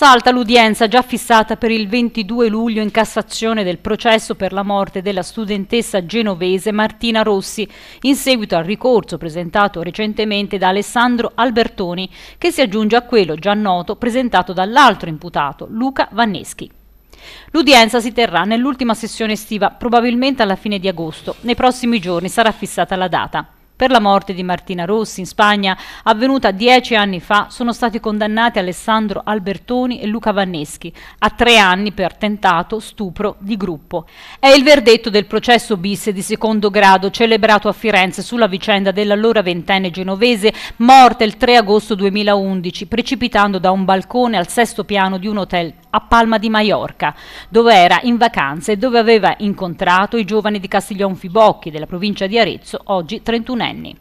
Salta l'udienza già fissata per il 22 luglio in Cassazione del processo per la morte della studentessa genovese Martina Rossi, in seguito al ricorso presentato recentemente da Alessandro Albertoni, che si aggiunge a quello già noto presentato dall'altro imputato, Luca Vanneschi. L'udienza si terrà nell'ultima sessione estiva, probabilmente alla fine di agosto. Nei prossimi giorni sarà fissata la data. Per la morte di Martina Rossi in Spagna, avvenuta dieci anni fa, sono stati condannati Alessandro Albertoni e Luca Vanneschi a tre anni per tentato stupro di gruppo. È il verdetto del processo bis di secondo grado celebrato a Firenze sulla vicenda dell'allora ventenne genovese morta il 3 agosto 2011 precipitando da un balcone al sesto piano di un hotel a Palma di Maiorca, dove era in vacanze e dove aveva incontrato i giovani di Castiglion Fibocchi della provincia di Arezzo, oggi 31 anni.